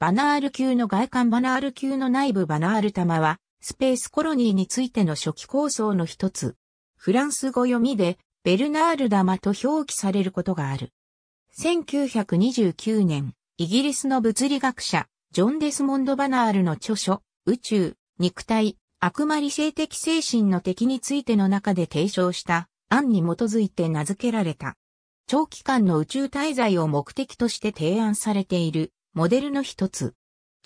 バナール級の外観バナール級の内部バナール玉は、スペースコロニーについての初期構想の一つ。フランス語読みで、ベルナール玉と表記されることがある。1929年、イギリスの物理学者、ジョン・デスモンド・バナールの著書、宇宙、肉体、悪魔理性的精神の敵についての中で提唱した案に基づいて名付けられた。長期間の宇宙滞在を目的として提案されているモデルの一つ。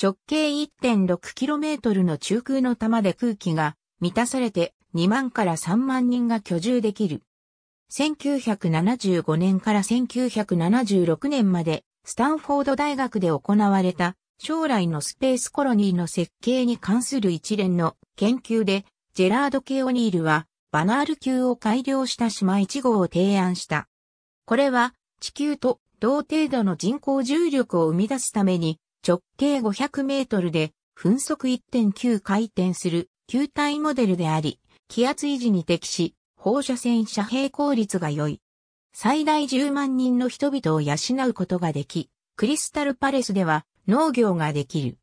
直径 1.6km の中空の玉で空気が満たされて2万から3万人が居住できる。1975年から1976年までスタンフォード大学で行われた将来のスペースコロニーの設計に関する一連の研究でジェラード・ケオニールはバナール級を改良した島1号を提案した。これは地球と同程度の人工重力を生み出すために、直径500メートルで、分速1.9回転する球体モデルであり、気圧維持に適し、放射線遮蔽効率が良い。最大10万人の人々を養うことができ、クリスタルパレスでは農業ができる。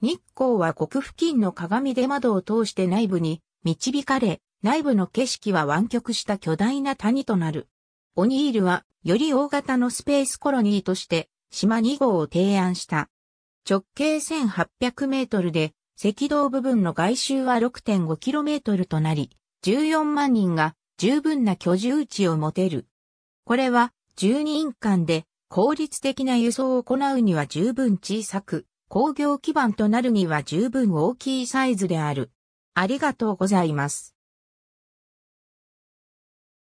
日光は国付近の鏡で窓を通して内部に導かれ、内部の景色は湾曲した巨大な谷となる。オニールは、より大型のスペースコロニーとして、島2号を提案した。直径1800メートルで、赤道部分の外周は6 5トルとなり、14万人が十分な居住地を持てる。これは、12人間で効率的な輸送を行うには十分小さく、工業基盤となるには十分大きいサイズである。ありがとうございます。